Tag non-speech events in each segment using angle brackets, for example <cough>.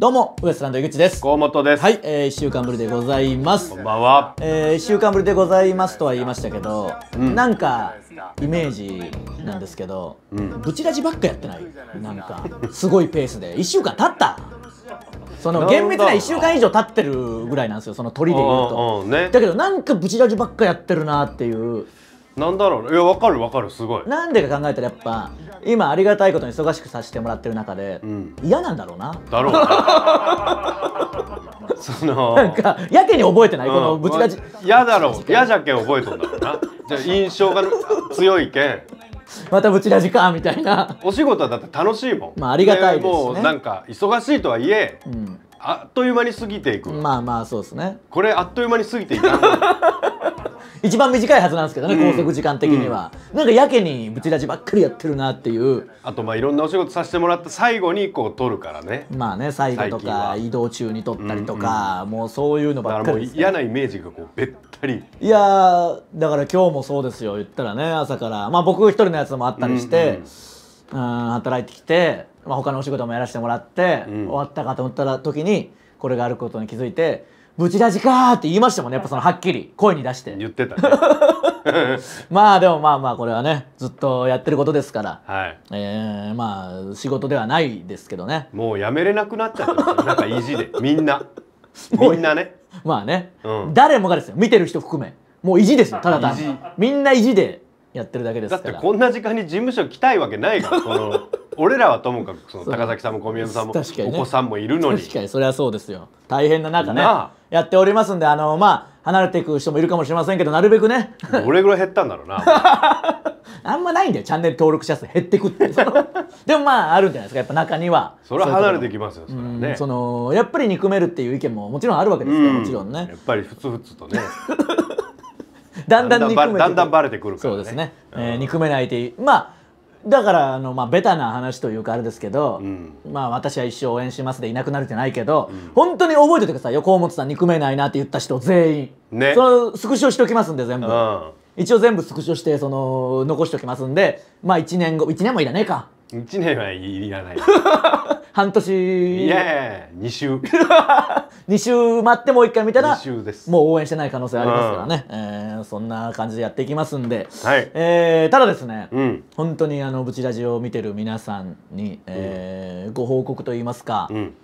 どうも、ウエストランド井口です。河本です。はい、えー、一週間ぶりでございます。こんばんは。えー、1週間ぶりでございますとは言いましたけど、うんなんか、イメージなんですけど、うんブチラジばっかやってないなんか、すごいペースで。一週間経ったその、厳密な1週間以上経ってるぐらいなんですよ、その鳥でいうと。だけど、なんかブチラジばっかやってるなっていう。なんだろういやわかるわかるすごいなんでか考えたらやっぱ今ありがたいことに忙しくさせてもらってる中で、うん、嫌なんだろうなだろうな <laughs> そのなんかやけに覚えてない、うん、このぶちがち嫌だろう嫌じゃけん覚えとんだろうなじゃ印象が強いけんまたぶちラジかみたいなお仕事はだって楽しいもんまあありがたいです、ね、もうなんか忙しいとはいえ、うんあっという間に過ぎていくまあまあそうですねこれあっという間に過ぎていく <laughs> 一番短いはずなんですけどね、拘束時間的には、うん、なんかやけにぶちラちばっかりやってるなっていうあとまあいろんなお仕事させてもらって最後にこう撮るからねまあね最後とか移動中に撮ったりとか、うんうん、もうそういうのばっかり、ね、嫌なイメージがこうべったりいやだから今日もそうですよ言ったらね朝からまあ僕一人のやつもあったりして、うん、うん、働いてきてまあ、他のお仕事もやらせてもらって、うん、終わったかと思った時にこれがあることに気づいて「ブチラジか!」って言いましたもんねやっぱそのはっきり声に出して言ってた、ね、<laughs> まあでもまあまあこれはねずっとやってることですから、はいえー、まあ仕事ではないですけどねもうやめれなくなっちゃったなんか意地でみんなみんなね <laughs> まあね、うん、誰もがですよ見てる人含めもう意地ですよただ単にみんな意地でやってるだけですだってこんな時間に事務所来たいわけないから <laughs> この俺らはともかくその高崎さんも小宮山さんも、ね、お子さんもいるのに確かにそれはそうですよ大変な中ねやっておりますんであのまあ離れていく人もいるかもしれませんけどなるべくねどれぐらい減ったんだろうな <laughs> あんまないんだよチャンネル登録者数減ってくって <laughs> でもまああるんじゃないですかやっぱ中にはそれは離れてきますよそれはねそのやっぱり憎めるっていう意見ももちろんあるわけですよもちろんねやっぱりふつふつとねだんだん憎めだんだんバレてくるからねそうですね、うん、えー、憎めないでまあだからあの、まあ、ベタな話というかあれですけど、うん、まあ私は一生応援しますでいなくなるじゃないけど、うん、本当に覚えててください横本さん憎めないなって言った人全員、ね、そのスクショしておきますんで全部、うん、一応全部スクショしてその残しておきますんでまあ1年後1年もいらねえか1年はいらない <laughs> 半年いやいや2週2 <laughs> 週待ってもう1回見たらもう応援してない可能性ありますからね、うん、えー、そんな感じでやっていきますんで、はいえー、ただですね、うん、本当にあのブチラジオを見てる皆さんに、えー、うん、ご報告といいますか、うん、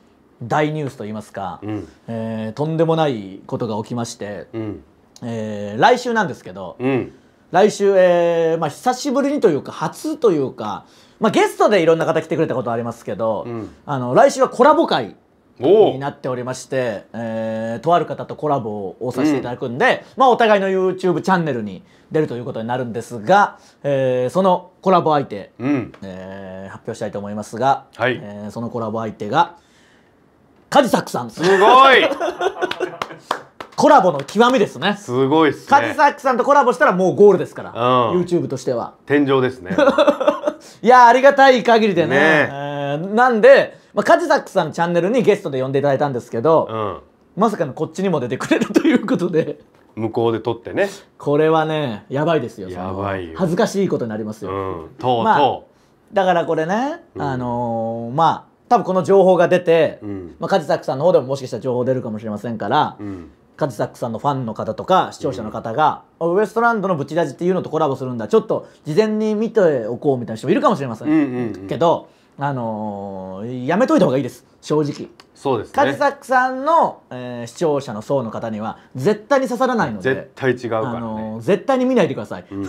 大ニュースといいますか、うん、えー、とんでもないことが起きまして、うん、えー、来週なんですけど、うん来週、えーまあ、久しぶりにというか初というか、まあ、ゲストでいろんな方来てくれたことありますけど、うん、あの来週はコラボ会になっておりまして、えー、とある方とコラボをさせていただくんで、うん、まあ、お互いの YouTube チャンネルに出るということになるんですが、えー、そのコラボ相手、うん、えー、発表したいと思いますが、はい、えー、そのコラボ相手がカジサックさんすごい <laughs> コラボの極みですねすごいっすねカジサックさんとコラボしたらもうゴールですから、うん、YouTube としては天井ですね <laughs> いやありがたい限りでね、ね、えー、なんで、まあ、カジサックさんのチャンネルにゲストで呼んでいただいたんですけど、うん、まさかのこっちにも出てくれるということで向こうで撮ってねこれはねやばいですよやばい恥ずかしいことになりますよ、うん、とうとう、まあ、だからこれね、うん、あのー、まあ多分この情報が出て、うんまあ、ックさんの方でももしかしたら情報出るかもしれませんから、うん、カジサックさんのファンの方とか視聴者の方が、うん、ウエストランドのブチラジっていうのとコラボするんだちょっと事前に見ておこうみたいな人もいるかもしれませんうんうんうん、けど、あのー、やめといた方がいいです正直そうですねカジサックさんの、えー、視聴者の層の方には絶対に刺さらないので絶対違うから、ね、あのー、絶対に見ないでください、うん、<laughs>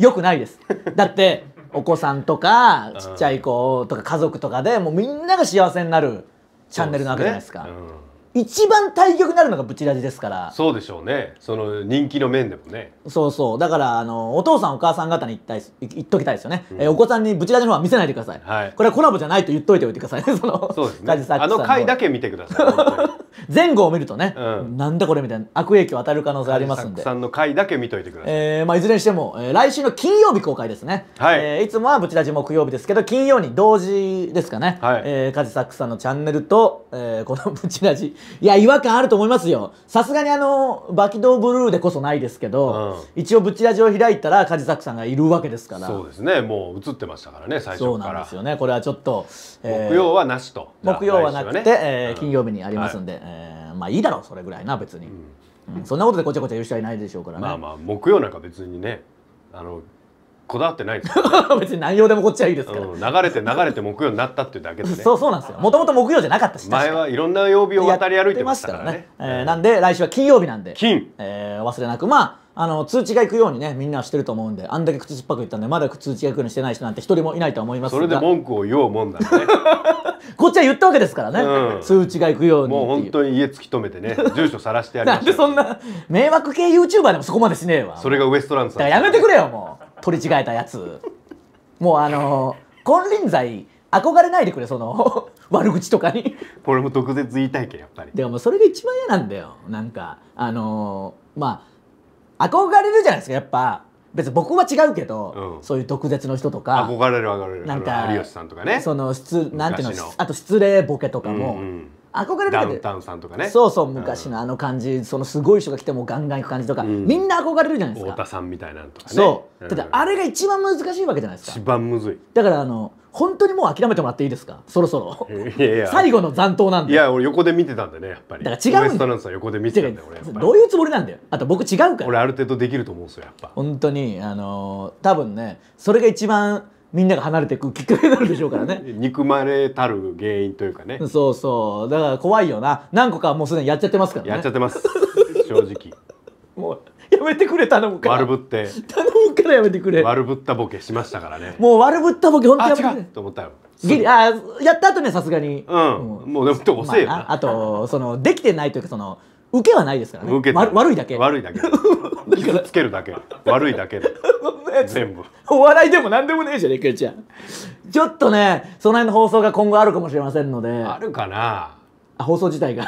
よくないですだってお子さんとかちっちゃい子とか家族とかでもうみんなが幸せになるチャンネルなわけじゃないですか。一番対局になるのがブチラジですからそうでしょうねその人気の面でもねそうそうだからあのお父さんお母さん方に言ったい言っときたいですよね、うん、えお子さんにブチラジの方は見せないでください、はい、これはコラボじゃないと言っといておいてくださいねそのそうですねあの回だけ見てください前後を見るとね、うん、なんだこれみたいな悪影響当たる可能性ありますんでさんの回だけ見といてください、えーまあ、いずれにしても、えー、来週の金曜日公開ですね、はいえー、いつもはブチラジ木曜日ですけど金曜に同時ですかね、はいえー、カジサックさんのチャンネルと、えー、このブチラジいや違和感あると思いますよさすがにあのバキドーブルーでこそないですけど、うん、一応ブチラジを開いたらカジサックさんがいるわけですからそうですねもう映ってましたからね最初からそうなんですよねこれはちょっと、えー、木曜はなしと木曜はなくて、ね、えー、金曜日にありますんで、えー、まあいいだろうそれぐらいな別に、うん、そんなことでごちゃごちゃ言う人はいないでしょうからねまあまあ木曜なんか別にねあのこだわってないです、ね、<laughs> 別に何曜でもこっちはいいですから、うん、流れて流れて木曜になったっていうだけで、ね、<laughs> そうそうなんですよもともと木曜じゃなかったし前はいろんな曜日を渡り歩いてましたからねね、えー、なんで来週は金曜日なんで金、えー、忘れなくまああの通知がいくようにねみんなしてると思うんであんだけ口酸っぱく言ったんでまだ通知がいくようにしてない人なんて一人もいないと思いますそれで文句を言おうもんだね <laughs> こっちは言ったわけですからね、うん、通知がいくようにもう本当に家突き止めてね住所晒してやりましたなんでそんな迷惑系 YouTuber でもそこまでしねえわそれがウエストランドさんだからやめてくれよもう取り違えたやつもうあの金輪際憧れないでくれその <laughs> 悪口とかにこれも毒舌言いたいけやっぱりでもそれが一番嫌なんだよなんかあのまあ憧れるじゃないですかやっぱ別に僕は違うけど、うんそういう毒舌の人とか憧れる憧れるなんか有吉さんとかねその失なんていうののあと失礼ボケとかも、うんうん憧れるダウンタウンさんとかねそうそう昔のあの感じ、そのすごい人が来てもガンガン行く感じとか、んみんな憧れるじゃないですか太田さんみたいなんとかねそう、んただあれが一番難しいわけじゃないですか一番むずいだからあの本当にもう諦めてもらっていいですかそろそろいいやや最後の残党なんでいや俺横で見てたんでねやっぱりだから違うんだよ横で見てたんだよ俺どういうつもりなんだよあと僕違うから俺ある程度できると思うんですよやっぱ本当にあのー、多分ねそれが一番みんなが離れていくきっかけになるでしょうからね <laughs> 憎まれたる原因というかねそうそうだから怖いよな何個かもうすでにやっちゃってますからねやっちゃってます <laughs> 正直もうやめてくれ頼むから悪ぶって頼むからやめてくれ悪ぶったボケしましたからねもう悪ぶったボケ本当やめてくれと思ったよギリあやった後ねさすがにうん、うもうでもって遅えよ、まあ、あとそのできてないというかその受けはないですからね受け悪いだけ悪いだけ <laughs> 傷つけるだけ悪いだけで <laughs> 全部お笑いでも何でもねえじゃねえかちゃんちょっとねその辺の放送が今後あるかもしれませんのであるかなあ放送自体が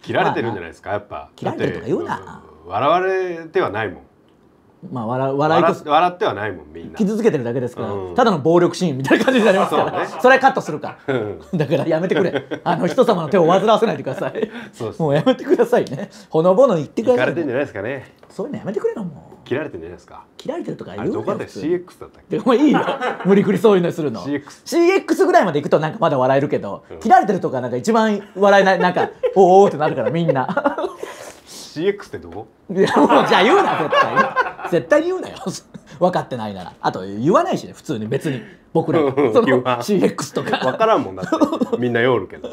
切られてるんじゃないですか、まあ、やっぱ切られてるとか言うな、笑われてはないもんまあ、笑笑いと笑ってはないもんみんな傷つけてるだけですから、うん、ただの暴力シーンみたいな感じになりますから、ね、それはカットするかうん、だからやめてくれあの人様の手を煩わせないでくださいもうやめてくださいねほのぼの言ってください、ね、いいね、そういうのやめてくれよもう切られてんじゃないですか切られてるとか言うどこだ CX だったっけもういいよ無理くりそういうのするの CX, CX ぐらいまでいくとなんかまだ笑えるけど、うん、切られてるとかなんか一番笑えないなんかおおってなるからみんな CX ってどこいやもう <laughs> じゃあ言うな絶対絶対に言うなよ <laughs> 分かってないならあと言わないしね普通に別に僕ら <laughs> その CX とか分からんもんなってみんなよるけど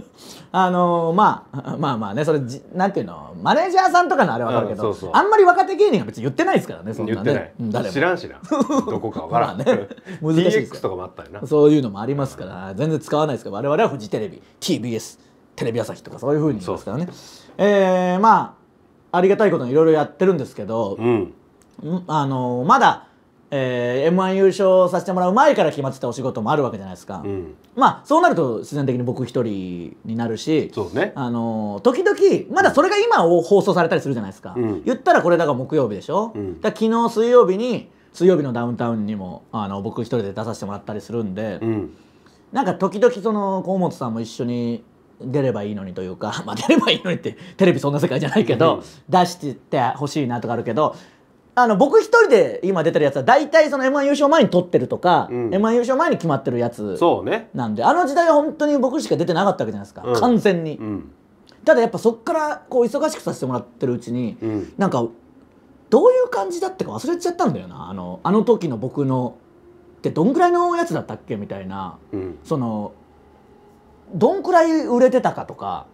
あのー、まあまあまあねそれじなんていうのマネージャーさんとかのあれ分かるけど、そうそうあんまり若手芸人が別に言ってないですからねそんなね言ってない知らんしなどこか分からん、ね、難しい CX とかもあったりなそういうのもありますから全然使わないですけど我々はフジテレビ TBS テレビ朝日とかそういうふうに言いますからね、えー、まあありがたいことにいろいろやってるんですけど、うん、あのまだ、えー、m 1優勝させてもらう前から決まってたお仕事もあるわけじゃないですか、うん、まあそうなると自然的に僕一人になるしそう、ね、あの時々まだそれが今を放送されたりするじゃないですか、うん、言ったらこれだから木曜日でしょ、うん、だ昨日水曜日に水曜日のダウンタウンにもあの僕一人で出させてもらったりするんで、うん、なんか時々その河本さんも一緒に出ればいいのにというか、<laughs> まあ、出ればいいのにってテレビそんな世界じゃないけど、出してってほしいなとかあるけどあの僕一人で今出てるやつは大体その m 1優勝前に撮ってるとか、うん、m 1優勝前に決まってるやつなんで、ね、あの時代は本当に僕しか出てなかったわけじゃないですか、うん、完全に、うん、ただやっぱそっからこう忙しくさせてもらってるうちに、うん、なんかどういう感じだったか忘れちゃったんだよなあのあの時の僕のってどんぐらいのやつだったっけみたいな、そのどんくらい売れてたかとか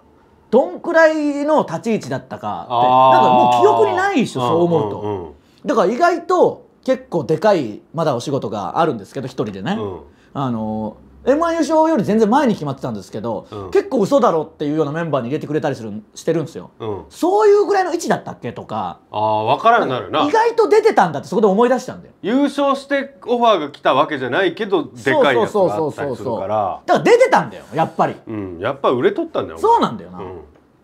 どんくらいの立ち位置だったかってなんかもう記憶にないでしょそう思うと、うんうん、だから意外と結構でかいまだお仕事があるんですけど一人でね、うん、あの m 1優勝より全然前に決まってたんですけど、うん、結構嘘だろっていうようなメンバーに入れてくれたりするしてるんですよ、うん、そういうぐらいの位置だったっけとかあ分からんなるな意外と出てたんだってそこで思い出したんだよ優勝してオファーが来たわけじゃないけどでかいやつがあったりするからだから出てたんだよやっぱり、うん、やっぱ売れとったんだよそうなんだよな、うん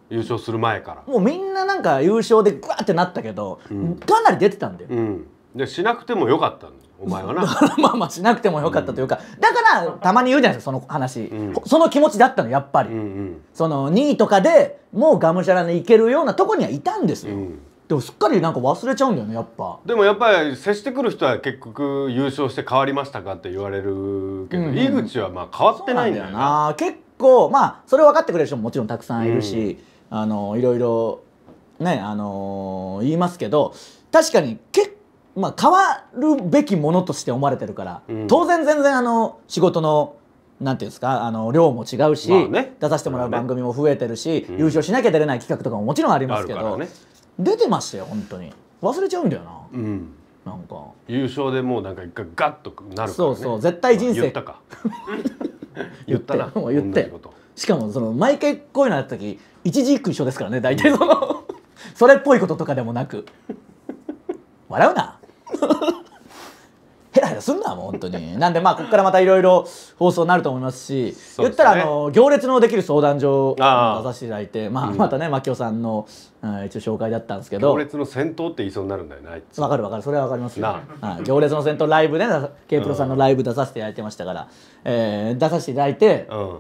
優勝する前からもうみんななんか優勝でグワーってなったけど、かなり出てたんだよ、でしなくてもよかったんだお前はな <laughs> まあまあしなくてもよかったというか、うん、だからたまに言うじゃないですかその話、うん、その気持ちだったのやっぱり、うんうん、その2位とかでもうがむしゃらにいけるようなとこにはいたんですよ、うんでもすっかりなんか忘れちゃうんだよねやっぱでもやっぱり接してくる人は結局優勝して変わりましたかって言われるけど、うん、井口はまあ変わってないんだよな結構まあそれ分かってくれる人ももちろんたくさんいるし、うん、あのいろいろねあのー、言いますけど確かに結構まあ、変わるべきものとして思われてるから、うん、当然全然あの仕事のなんていうんですかあの量も違うし、まあね、出させてもらう番組も増えてるし、ね、優勝しなきゃ出れない企画とかももちろんありますけど、ね、出てましたよ本当に忘れちゃうんだよな、うん、なんか優勝でもうなんか一回ガッとなる、ね、そうそう絶対人生、まあ、言ったか <laughs> 言ったな言ってしかもその毎回こういうのやった時一時一句一緒ですからね大体そのそれっぽいこととかでもなく笑うな <laughs> ヘラヘラすんなもう本当になんでまあここからまたいろいろ放送になると思いますし、ね、言ったらあの行列のできる相談所を出させていただいてまあ、またね槙尾さんの、うん、一応紹介だったんですけど行列の先頭って言いそうになるんだよねわかるわかるそれはわかりますよ、はい、行列の先頭ライブで、ね、K プロさんのライブ出させていただいてましたから、えー、出させていただいて、うん、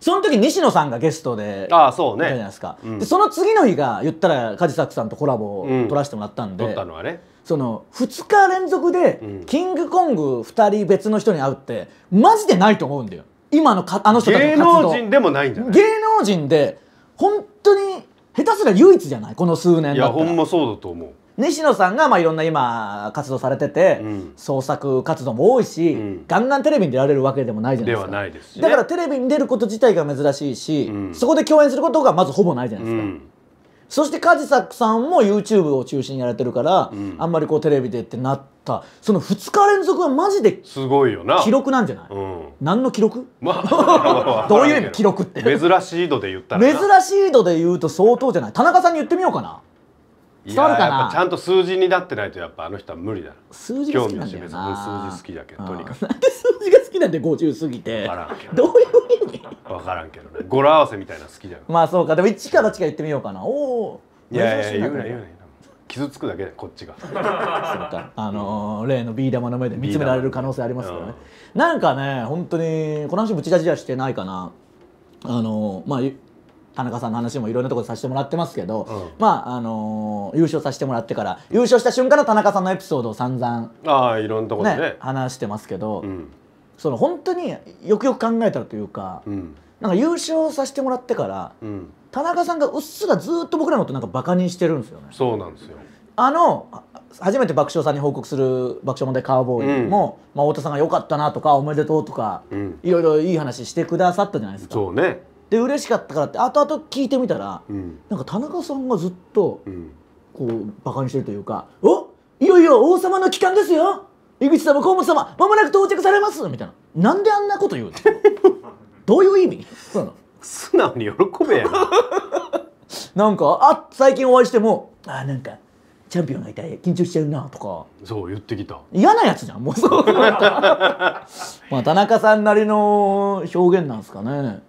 その時西野さんがゲストであそうねじゃないですか、うん、でその次の日が言ったら梶作さんとコラボを取らせてもらったんで、取ったのはねその2日連続でキングコング2人別の人に会うってマジでないと思うんだよ今のかあの人たちの芸能人でもないんじゃない芸能人で本当に下手すら唯一じゃないこの数年だったいやほんまそうだと思う西野さんがまあいろんな今活動されてて、うん、創作活動も多いし、うん、ガンガンテレビに出られるわけでもないじゃないですかではないです、ね、だからテレビに出ること自体が珍しいし、うん、そこで共演することがまずほぼないじゃないですか、そしてカジサックさんも YouTube を中心にやられてるから、うん、あんまりこうテレビでってなったその2日連続はマジですごいよな記録なんじゃない、うん、何の記録、まあ、<laughs> どういう意味記録って珍しい度で言ったら珍しい度で言うと相当じゃない田中さんに言ってみようかな伝わるかなちゃんと数字になってないとやっぱあの人は無理だ数字が好きなんだよな数字好きだけどとにかくなんで数字が好きなんで50過ぎてどういう意味分からんけどね語呂合わせみたいな好きじゃんまあそうかでも一か8か言ってみようかなおおいやいや言うな言うな傷つくだけだこっちがそうかあのー、例のビー玉の目で見つめられる可能性ありますよね、うん、なんかね本当にこの話ぶち出しじしてないかなあのー、まあ田中さんの話もいろんなところでさせてもらってますけど、うん、まああのー、優勝させてもらってから優勝した瞬間の田中さんのエピソードを散々ああいろんなところでね、ね、話してますけど、うん、その本当によくよく考えたらというか、うん、なんか優勝させてもらってから、田中さんがうっすらずっと僕らのことなんかバカにしてるんですよね。そうなんですよあの初めて爆笑さんに報告する爆笑問題カーボーイも、うん、まあ、太田さんが良かったなとかおめでとうとか、いろいろいい話してくださったじゃないですか。そうねで嬉しかったからって後々聞いてみたら、うん、なんか田中さんがずっとこうバカにしてるというか「おいよいよ王様の帰還ですよ井口様河本様まもなく到着されます」みたいななんであんなこと言うの <laughs> どういう意味素直に喜べやな <laughs> んかあ最近お会いしても「あなんかチャンピオンがいたい緊張しちゃうな」とかそう言ってきた嫌なやつじゃんもうそう <laughs> まあ田中さんなりの表現なんですかね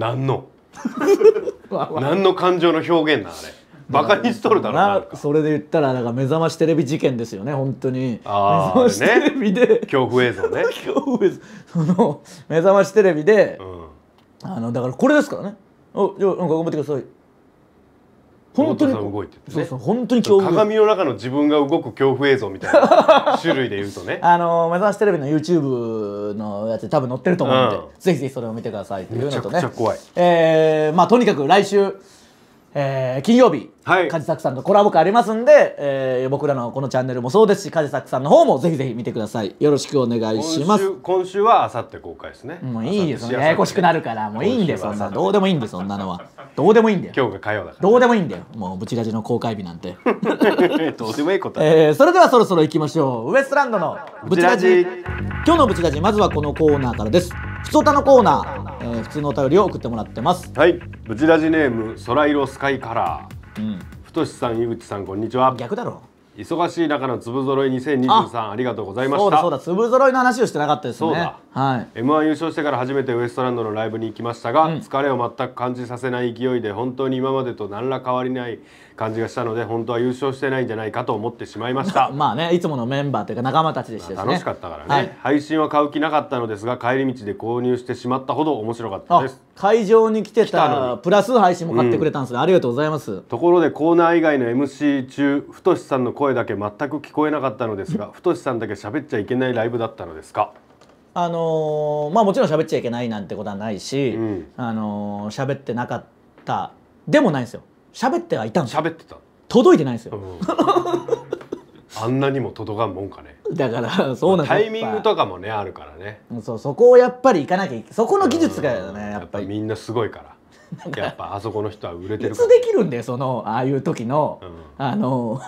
何の <laughs> 何の感情の表現なあれバカにしとるだろうなそれで言ったらなんか目覚ましテレビ事件ですよね本当にあ目覚ましテレビで、ね、恐怖映像ね <laughs> 恐怖映像その目覚ましテレビで、うん、あのだからこれですからねおじゃあなんか頑張ってください本当に動いてて、ね、そう本当に恐怖鏡の中の自分が動く恐怖映像みたいな <laughs> 種類で言うとねあの「目指ましテレビ」の YouTube のやつ多分載ってると思うんで、うん、ぜひぜひそれを見てくださいというのとねめちゃくちゃ怖い、えーまあ、とにかく来週えー、金曜日、はい、梶クさんとコラボ会ありますんで、えー、僕らのこのチャンネルもそうですしカジ梶クさんの方もぜひぜひ見てくださいよろしくお願いします今週はあさって公開ですねもういいですねややこしくなるからもういいんでそんなどうでもいいんですそんなのはどうでもいいんだよ今日が火曜だからどうでもいいんだよもうブチラジの公開日なんて <laughs> どうでもいいこと、えー、それではそろそろ行きましょうウエストランドのブチラジ今日のブチラジまずはこのコーナーからです普通おたのコーナー、えー、普通のお便りを送ってもらってますはいブチラジネーム空色スカイカラー、うん、太さん井口さんこんにちは逆だろ忙しい中の粒ぞろい2023あありがとうございましたそうだそうだ粒揃いの話をしてなかったですねそうだ、はい、m 1優勝してから初めてウエストランドのライブに行きましたが、うん、疲れを全く感じさせない勢いで本当に今までと何ら変わりない感じがしたので本当は優勝してないんじゃないかと思ってしまいました <laughs> まあねいつものメンバーというか仲間たちでした、ね、楽しかったからね、はい、配信は買う気なかったのですが帰り道で購入してしまったほど面白かったです会場に来てたプラス配信も買ってくれたんですね、うん、ありがとうございますところでコーナー以外の MC 中太さんの声だけ全く聞こえなかったのですが <laughs> 太さんだけ喋っちゃいけないライブだったのですかあのー、まあもちろん喋っちゃいけないなんてことはないし、うん、あのー、喋ってなかったでもないんですよ喋ってはいたんです喋ってた届いてないですよ、<laughs> あんなにも届かんもんかねだからそうなんタイミングとかもねあるからねそうそこをやっぱり行かなきゃいけそこの技術がねやっぱりみんなすごいからやっぱあそこの人は売れてるいつできるんだよそのああいう時の、あの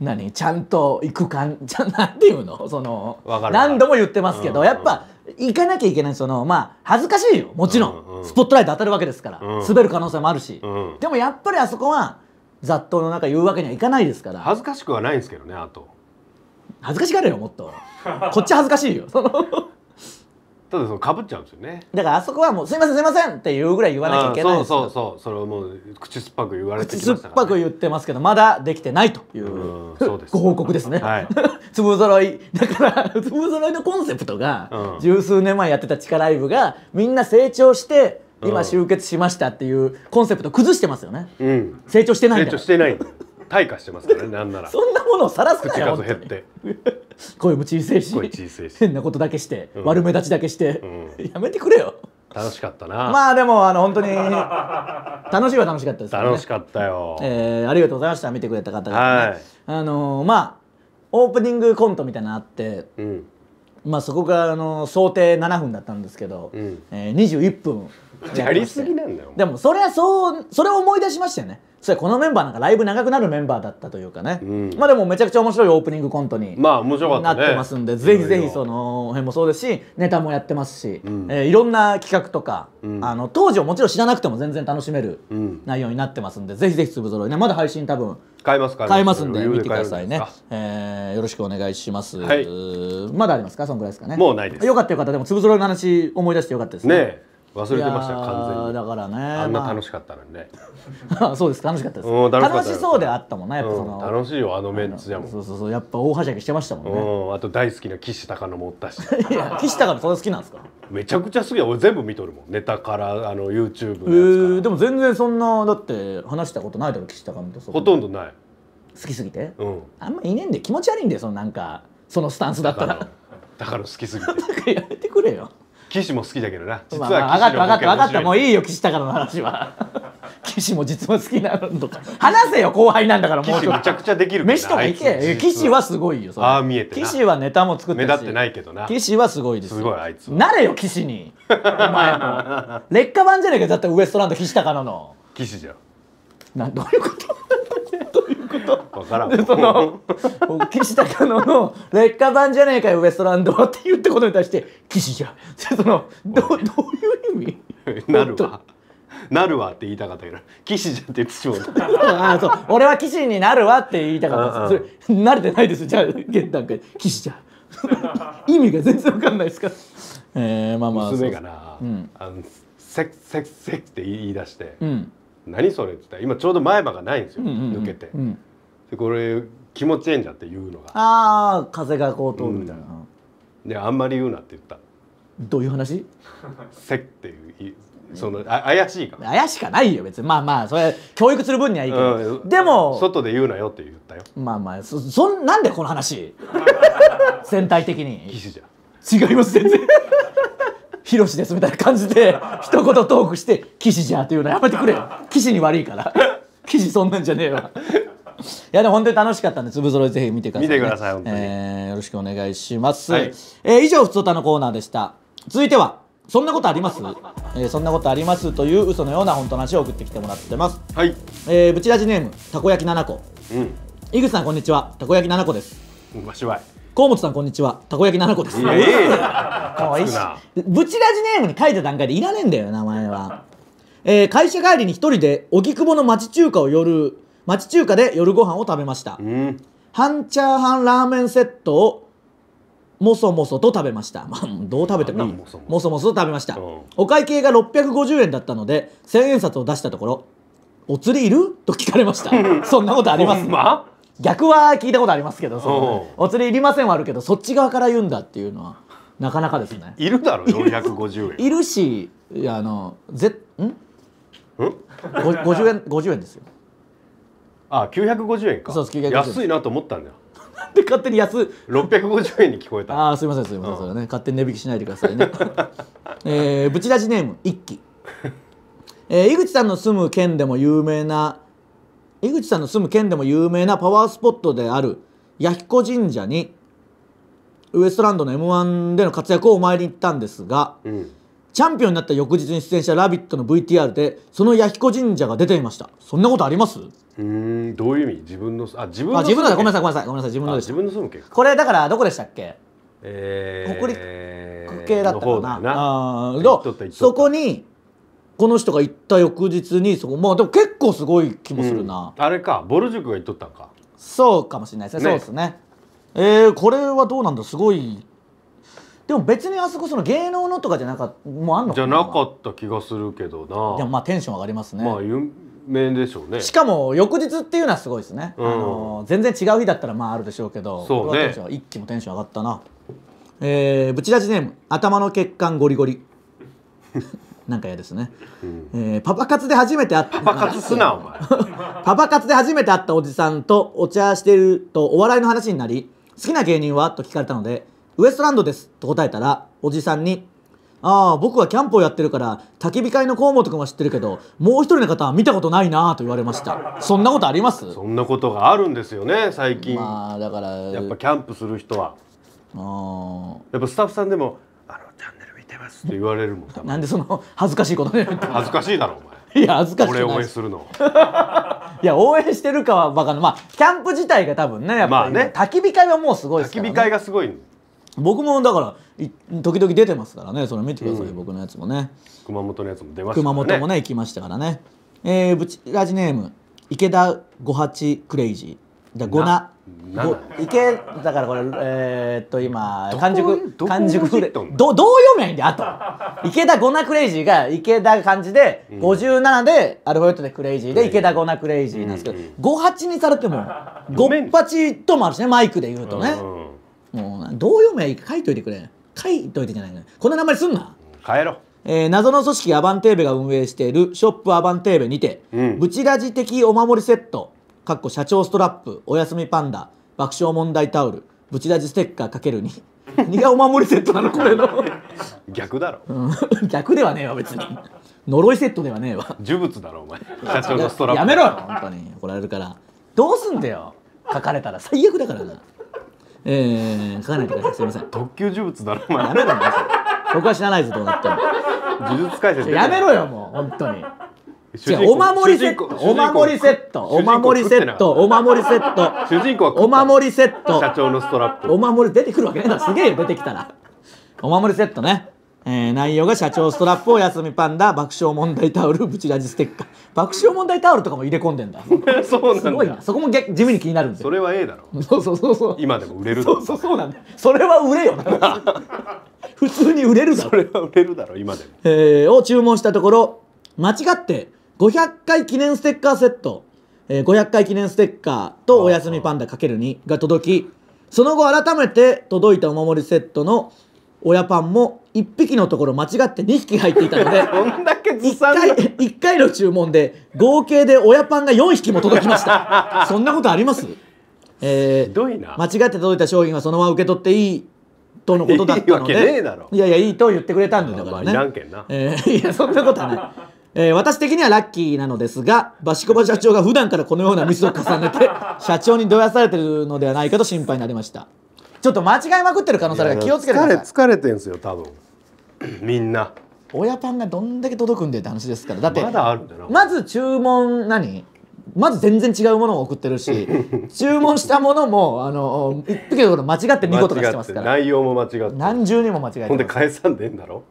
何ちゃんと行く感じゃなんていうのその何度も言ってますけど、やっぱ行かなきゃいけないそのまあ恥ずかしいよもちろん、うんうん、スポットライト当たるわけですから、うん、滑る可能性もあるし、うん、でもやっぱりあそこは雑踏の中言うわけにはいかないですから恥ずかしくはないんですけどねあと恥ずかしがれよもっとこっち恥ずかしいよただそのかぶっちゃうんですよねだからあそこはもう「すいませんすいません」っていうぐらい言わなきゃいけないそうそうそうそれをもう口酸っぱく言われてきました、ね、酸っぱく言ってますけどまだできてないというそうですご報告ですね、はい、粒 <laughs> 揃いだから粒揃 <laughs> いのコンセプトが、うん、十数年前やってた地下ライブがみんな成長して今集結しましたっていうコンセプト崩してますよね、うん、成長してない成長してない退化してますからねなんなら <laughs> そんなものをさらすなよ口数減って声も小さいし声小さいし変なことだけして、うん、悪目立ちだけして、うん、やめてくれよ楽しかったなまあでもあの本当に <laughs> 楽しいは楽しかったです、ね、楽しかったよ、えー、ありがとうございました見てくれた方が、ね、はい、あのー、まあオープニングコントみたいなのあって、うん、まあそこがあの想定7分だったんですけど、うん、えー、21分 <laughs> やりすぎなんだよでもそれはそうそれを思い出しましたよねそれこのメンバーなんかライブ長くなるメンバーだったというかね、うん、まあでもめちゃくちゃ面白いオープニングコントにまあ面白かった、ね、なってますんで、ぜひぜひその辺もそうですしネタもやってますし、うん、えー、いろんな企画とか、うん、あの当時をもちろん知らなくても全然楽しめる内容になってますんで、ぜひぜひ粒ぞろいねまだ配信多分買えます買えますんで見てくださいね、えー、よろしくお願いします、はい、まだありますかそんぐらいですかねもうないですよかったよかったでも粒ぞろいの話思い出してよかったですねね忘れてました完全にだからねあんな楽しかったのにね、まあ、そうです楽しかったです楽楽しそうであったもんねやっぱその、うん、楽しいよあのメンツじゃもんそうそうそうやっぱ大はしゃぎしてましたもんねあと大好きな岸高野もおったし <laughs> いや岸高野それ好きなんですかめちゃくちゃ好き俺全部見とるもんネタからあの YouTube のやえー、でも全然そんなだって話したことないだろ岸高野とほとんどない好きすぎて、うん、あんまいねえんで気持ち悪いんだよそのなんかそのスタンスだったらだから好きすぎて <laughs> やめてくれよ岸も好きだけどな実は分かった分かった分かったもういいよ岸高の話は岸 <laughs> も実は好きなのとか話せよ後輩なんだからもう岸むちゃくちゃできる飯とか行け岸はすごいよああ見えて岸はネタも作って目立ってないけどな岸はすごいですすごいあいつなれよ岸にお前も <laughs> 劣化版じゃねえかだってウエストランド岸高野の岸じゃんなどういうことこと分からんでその岸高野の「劣化版じゃねえかよウエストランドは」って言ったことに対して「岸じゃん」そのどどういう意味なるわなるわって言いたかったけど岸じゃんって言ってしまうあそう俺は岸になるわって言いたかったそれ慣れてないですじゃあ現段階騎士じゃ意味が全然わかんないですからえー、まあまあ娘がな、うん、あのせッせセックって言い出して、うん何それ」って言ったら今ちょうど前歯がないんですよ、うんうんうん、抜けて、うん、でこれ気持ちええんじゃんって言うのがああ風がこう通るみたいな、うん、であんまり言うなって言ったどういう話せっていうそのあ怪しいか怪しかないよ別にまあまあそれ教育する分にはいいけど、うん、でも外で言うなよって言ったよまあまあそそなんでこの話 <laughs> 全体的にじゃ違います全然ヒロシですみたいな感じで <laughs> 一言トークして「騎士じゃ」っていうのやめてくれ騎士に悪いから <laughs> 騎士そんなんじゃねえわいやでも本当に楽しかったんで粒ろいぜひ見てください、ね、見てください本当に、えー、よろしくお願いします、はい、えー、以上ふつおたのコーナーでした続いてはそんなことあります、えー、そんなことありますという嘘のような本当の話を送ってきてもらってますはい、えー、ぶちラジネームたこ焼き7個、うん、井口さんこんにちはたこ焼き7個ですうましわい河本さんこんにちはたこ焼きなこですええかわいいしブラジネームに書いた段階でいらねえんだよ名前は、えー、会社帰りに一人で荻窪の町中華を夜町中華で夜ご飯を食べました、うん、半チャーハンラーメンセットをもそもそと食べました、まあ、どう食べてももそもそと食べました、うん、お会計が650円だったので1000円札を出したところ「お釣りいる?」と聞かれました <laughs> そんなことあります、ま逆は聞いたことありますけどその、お釣りいりませんはあるけどそっち側から言うんだっていうのはなかなかですねいるだろ450円いるしあのぜんん50円50円ですよあ九950円かそうです9 5円安いなと思ったんだよで勝手に安六百五十円に聞こえたああすみませんすみません、それね勝手に値引きしないでくださいね、<laughs> えー、ブチラジネーム一輝、えー、井口さんの住む県でも有名な井口さんの住む県でも有名なパワースポットである弥彦神社にウエストランドの m 1での活躍をお参りに行ったんですが、うん、チャンピオンになった翌日に出演した「ラビット!」の VTR でその弥彦神社が出ていましたそんなことありますうんどういう意味自分のあ自分の自分のごめんなさいごめんなさいごめんなさい自分の自分の住む県これだからどこでしたっけえー、北陸系だったかなあ、えっそこにこの人が行った翌日にそこまあでも結構すごい気もするな、うん、あれかボル塾が行っとったんかそうかもしれないですね、ね、そうですねえー、これはどうなんだすごいでも別にあそこその芸能のとかじゃなかもうあんのじゃなかった気がするけどなでもまあテンション上がりますねまあ有名でしょうねしかも翌日っていうのはすごいですね、うん、あの全然違う日だったらまああるでしょうけどそうね一気もテンション上がったなえー、ブチラジネーム頭の血管ゴリゴリ <laughs> なんか嫌ですね、うん、えー、パパ活で初めて会ったパパ活すなお前 <laughs> パパ活で初めて会ったおじさんとお茶してるとお笑いの話になり好きな芸人はと聞かれたのでウエストランドですと答えたらおじさんにああ僕はキャンプをやってるから焚き火会の河本君は知ってるけどもう一人の方は見たことないなと言われましたそんなことありますそんなことがあるんですよね最近まあだからやっぱキャンプする人はあやっぱスタッフさんでも見てますって言われるもん多なんでその恥ずかしいことね恥ずかしいだろお前いや恥ずかしい俺応援するのいや応援してるかはバカなまあキャンプ自体が多分ねやっぱり、ね、焚き火会はもうすごいですから、ね、焚き火会がすごい僕もだから時々出てますからねそれ見てください、うん、僕のやつもね熊本のやつも出ましたね熊本もね行きましたからねえー、ブチラジネーム池田五八クレイジーじゃあな。いけだからこれえー、っと今完熟完熟どどう読めんであと池田ゴナクレイジーが池田漢字で、五十57でアルファベットでクレイジーで池田ゴナクレイジーなんですけど、五八58にされても58 <laughs> ともあるしねマイクで言うとね、もうどう読めいい書いといてくれ書いといてじゃないのこんな名前すんな変えろえー、謎の組織アバンテーベが運営しているショップアバンテーベにて、うん、ブチラジ的お守りセットかっこ社長ストラップおやすみパンダ爆笑問題タオルブチラジステッカーかけるに似顔 <laughs> 守りセットなのこれの逆だろ、<laughs> 逆ではねえわ別に呪いセットではねえわ呪物だろお前 <laughs> 社長のストラップやめろよ本当に怒られるからどうすんだよ書かれたら最悪だからなえー、書かないでくださいすいません特級呪物だろお前やめろよ僕は知らないぞどうなっても呪術解説やめろよもう本当にお守りセットお守りセットお守りセットお守りセット主人公はお守りセット社長のストラップお守り出てくるわけねえだろすげえよ出てきたらお守りセットねえー、内容が社長ストラップお休みパンダ爆笑問題タオルブチラジステッカー爆笑問題タオルとかも入れ込んでんだ <laughs> そうなんだすごいなそこも地味に気になるんでそれはええだろ <laughs> そうそうそうそう今でも売れるそうそうそうなんだそれは売れよな <laughs> 普通に売れるだろそれは売れるだろ今でも、えー、を注文したところ間違って500回記念ステッカーセット、えー、500回記念ステッカーとおやすみパンダ ×2 が届きその後改めて届いたお守りセットの親パンも1匹のところ間違って2匹入っていたので 1, <laughs> 回1回の注文で合計で親パンが4匹も届きました <laughs> そんなことありますえー、間違って届いた商品はそのまま受け取っていいとのことだったのでいやいやいいと言ってくれたんだからね、まあ、いらんけんな、えー、いやそんなことはないえー、私的にはラッキーなのですが、バシコバ社長が普段からこのようなミスを重ねて、<laughs> 社長にどやされてるのではないかと心配になりました。ちょっと間違いまくってる可能性あるから気をつけてください。疲れてるてんすよ、多分。<clears throat> みんな。親パンがどんだけ届くんでって話ですから。だって、まだあるんだな。まず注文何まず全然違うものを送ってるし <laughs> 注文したものもあの一匹のこ間違って見事がしてますから内容も間違って何重にも間違えてほんで返さんでんだろ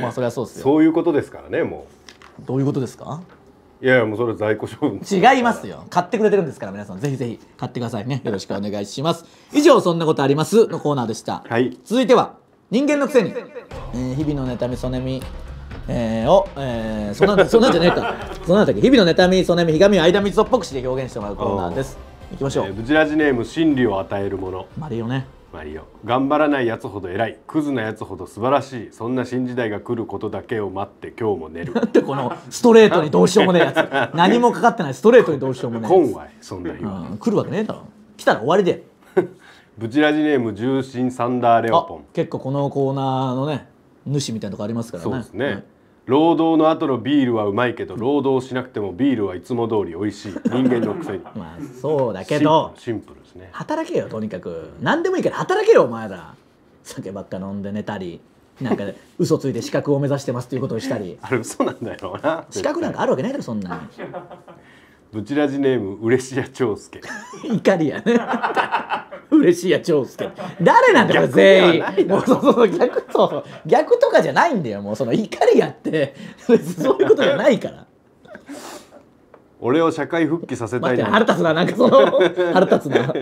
まあそりゃそうですよそういうことですからねもうどういうことですかいやいやもうそれ在庫処分違いますよ買ってくれてるんですから皆さんぜひぜひ買ってくださいねよろしくお願いします以上そんなことありますのコーナーでした、はい、続いては人間のくせに、えー、日々の妬みそねみえー、を、えー、そんな <laughs> そんなんじゃねえかそんなんだっけ日々の妬みそねみひがみを間みつっぽくして表現してもらうコーナーですいきましょう、えー、ブチラジネーム真理を与えるものまあ、いいよねマリオ頑張らないやつほど偉いクズなやつほど素晴らしいそんな新時代が来ることだけを待って今日も寝るだってこのストレートにどうしようもねえやつ <laughs> 何もかかってないストレートにどうしようもねえやつ今回そんな日うん、来るわけねえだろ来たら終わりでブチラジネーム重心サンダーレオポン結構このコーナーのね主みたいなとこありますからねそうですね、労働の後のビールはうまいけど労働しなくてもビールはいつも通り美味しい人間のくせに <laughs> まあそうだけどシンプルですね働けよとにかく何でもいいから働けよお前ら酒ばっか飲んで寝たりなんか <laughs> 嘘ついて資格を目指してますということをしたりあれ嘘なんだよな資格なんかあるわけないだろそんなブチラジネーム嬉しや長介 <laughs> 怒りやね嬉しいや長介誰なんだよ全員もうそうそうそう逆と逆とかじゃないんだよもうその怒りやってそういうことじゃないから俺を社会復帰させたい腹立つななんかその <laughs> 腹立つな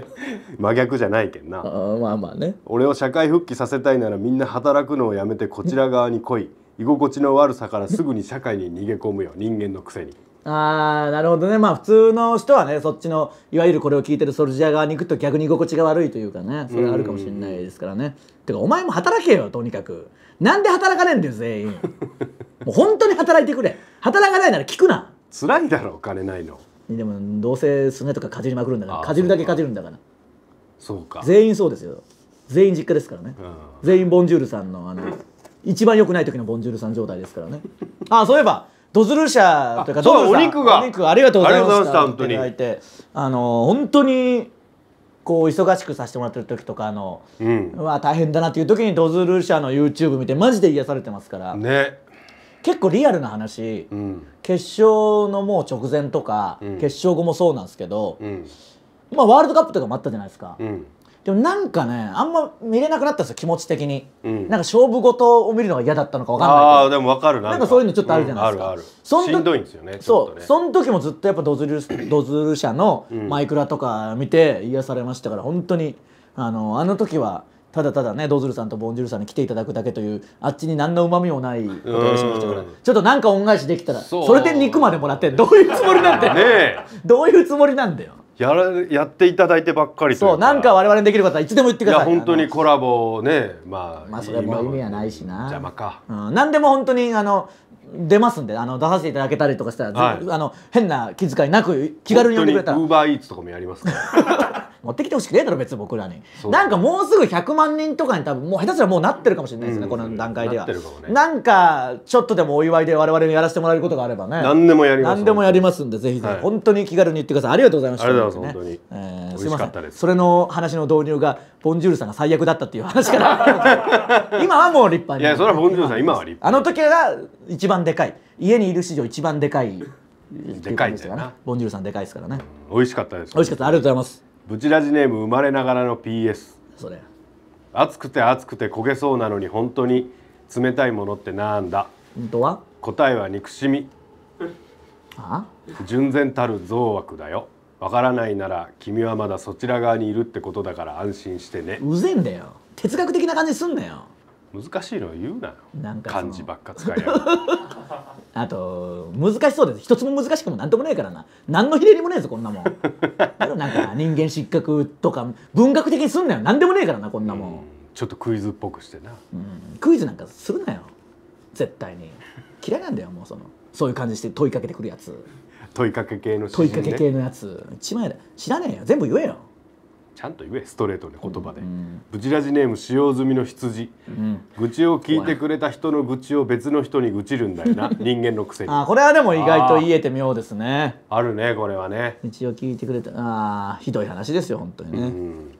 真逆じゃないけんなあまあまあね俺を社会復帰させたいならみんな働くのをやめてこちら側に来い居心地の悪さからすぐに社会に逃げ込むよ人間のくせにあーなるほどねまあ普通の人はねそっちのいわゆるこれを聞いてるソルジャー側に行くと逆に居心地が悪いというかねそれあるかもしれないですからねてかお前も働けよとにかくなんで働かねえんだよ全員 <laughs> もう本当に働いてくれ働かないなら聞くな辛いだろお金ないのでもどうせすねとかかじりまくるんだからかじるだけかじるんだからそうか全員そうですよ全員実家ですからね、全員ボンジュールさんのあの一番良くない時のボンジュールさん状態ですからねあそういえばドズル社というかドズルさんお肉がお肉ありがとうございました本当にあの本当にこう忙しくさせてもらってる時とかの、うん、うわ大変だなっていう時にドズル社の YouTube 見てマジで癒されてますから、ね、結構リアルな話、うん、決勝のもう直前とか、うん、決勝後もそうなんですけど、まあワールドカップとかもあったじゃないですか。でもなんかねあんま見れなくなったんですよ気持ち的に、うん、なんか勝負事を見るのが嫌だったのか分かんないああでも分かるなんかそういうのちょっとあるじゃないですか、うん、あるあるそしんどいんですよね、ね、そうその時もずっとやっぱドズル <clears throat> ドズル社のマイクラとか見て癒されましたから本当にあのあの時はただただねドズルさんとボンジュルさんに来ていただくだけというあっちに何のうまみもないことをしましたからちょっとなんか恩返しできたらそれで肉までもらってどういうつもりなんだよ、ね、どういうつもりなんだよやらやっていただいてばっかりそうなんか我々にできるこはいつでも言ってくださいいや本当にコラボねまあまあそれも意味はないしな邪魔か、うん、何でも本当にあの出ますんであの出させていただけたりとかしたら、はい、あの変な気遣いなく気軽に呼んでくれたらウーバーイーツとかもやりますから <laughs> 持ってきてほしくねえだろ別に僕らになんかもうすぐ100万人とかに多分もう下手すらもうなってるかもしれないですね、うん、この段階ではな、ね,、んかちょっとでもお祝いで我々にやらせてもらえることがあればね何でもやります何でもやりますんでぜひぜひ、はい、本当に気軽に言ってくださいありがとうございましたありがとうございます、ね、本当に、えー、すいませんそれの話の導入がボンジュールさんが最悪だったっていう話から <laughs> 今はもう立派にいやそれはボンジュールさん今は立派あの時が一番番でかい家にいる史上一番でかいでかいですよなボンジュールさんでかいですからね美味しかったです、美味しかったありがとうございますブチラジネーム生まれながらの PS それ暑くて暑くて焦げそうなのに本当に冷たいものってなんだ本当は答えは憎しみあ純然たる憎悪だよわからないなら君はまだそちら側にいるってことだから安心してねうぜんだよ哲学的な感じすんなよ難しいの言うなよなんか漢字ばっか使いやが <laughs> あと難しそうです一つも難しくも何ともねえからな何のひねりもねえぞこんなもんなんか人間失格とか文学的にすんなよ何でもねえからなこんなもん、ん、ちょっとクイズっぽくしてな、うん、クイズなんかするなよ絶対に嫌いなんだよもうそのそういう感じして問いかけてくるやつ問いかけ系の、ね、問いかけ系のやつ一枚だ知らねえよ全部言えよちゃんと言えストレートで言葉で、うん、ブチラジネーム使用済みの羊、うん、愚痴を聞いてくれた人の愚痴を別の人に愚痴るんだよな人間のくせにあこれはでも意外と言えて妙ですねあるねこれはね愚痴を聞いてくれたあひどい話ですよ本当にね、うんうん、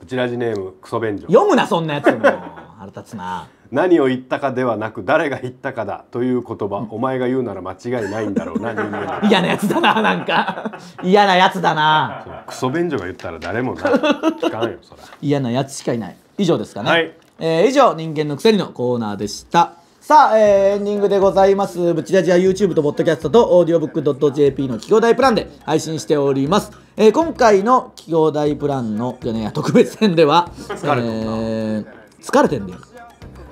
ブチラジネームクソ便所読むなそんなやつも腹立つな何を言ったかではなく誰が言ったかだという言葉、お前が言うなら間違いないんだろうな <laughs> 人間嫌なやつだななんか嫌なやつだなクソ便所が言ったら誰もな聞かんよそら嫌なやつしかいない以上ですかね、はい、えー、以上人間のくせにのコーナーでしたさあ、えー、エンディングでございます。ブチラジは YouTube と Podcast と audiobook.jp の企業大プランで配信しております。えー、今回の企業大プランの、ね、特別編では、疲れとっえー疲れてんだよ。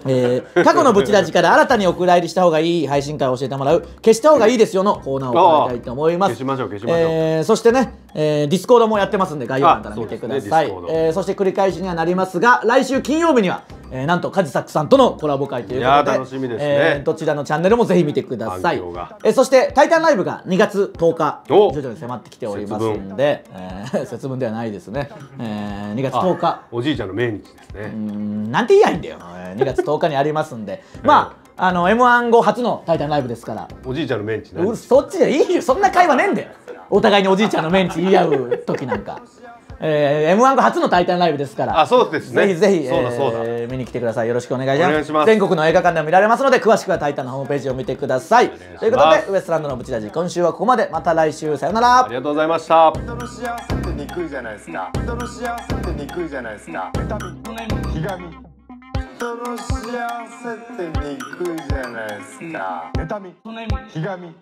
えー、過去のブチラジから新たにお蔵入りした方がいい配信会を教えてもらう消した方がいいですよのコーナーを行いたいと思います消しましょう消しましょう、えー、そしてね、えー、ディスコードもやってますんで概要欄から見てくださいそ、ね,、えー、そして繰り返しにはなりますが来週金曜日にはえー、なんとカジサックさんとのコラボ会ということで楽しみですね、えー、どちらのチャンネルもぜひ見てください、えー、そして「タイタンライブ」が2月10日徐々に迫ってきておりますんで節分,、えー、<laughs> 節分ではないですね、えー、2月10日おじいちゃんの命日ですねうんなんて言いやいんだよ2月10日にありますんで <laughs> まあ、あの m 1後初の「タイタンライブ」ですからおじいちゃんのメンチそっちでいいよそんな会話ねえんだよお互いにおじいちゃんのメンチ言い合う時なんかえー、m 1が初の「タイタンライブ」ですからあそうですねぜひぜひ、えー、見に来てくださいよろしくお願いします全国の映画館でも見られますので詳しくは「タイタン」のホームページを見てくださいということでウエストランドのブチラジ今週はここまでまた来週さよならありがとうございました人の幸せってにくいじゃないですか人の幸せってにくいじゃないですか妬みひがみ人の幸せってにくいじゃないですか妬みひがみ